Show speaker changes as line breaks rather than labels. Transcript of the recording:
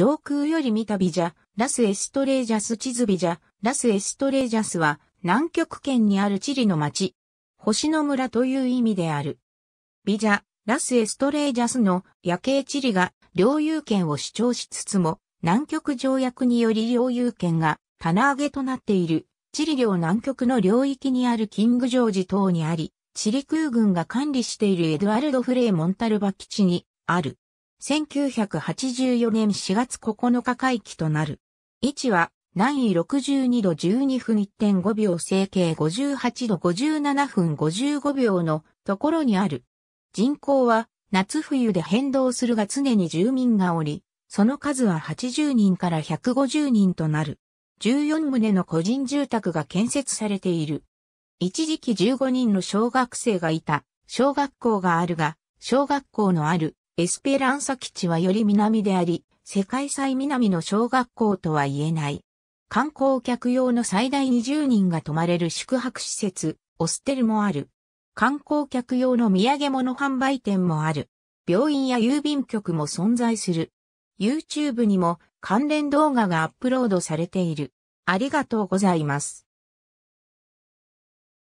上空より見たビジャ、ラスエストレージャス地図ビジャ、ラスエストレージャスは南極圏にある地理の町、星の村という意味である。ビジャ、ラスエストレージャスの夜景地理が領有権を主張しつつも、南極条約により領有権が棚上げとなっている、地理領南極の領域にあるキングジョージ島にあり、地理空軍が管理しているエドワルド・フレイ・モンタルバ基地にある。1984年4月9日回帰となる。位置は、南緯62度12分1.5秒整形58度57分55秒のところにある。人口は夏冬で変動するが常に住民がおり、その数は80人から150人となる。14棟の個人住宅が建設されている。一時期15人の小学生がいた、小学校があるが、小学校のあるエスペランサ基地はより南であり、世界最南の小学校とは言えない。観光客用の最大20人が泊まれる宿泊施設、オステルもある。観光客用の土産物販売店もある。病院や郵便局も存在する。YouTube にも関連動画がアップロードされている。ありがとうございます。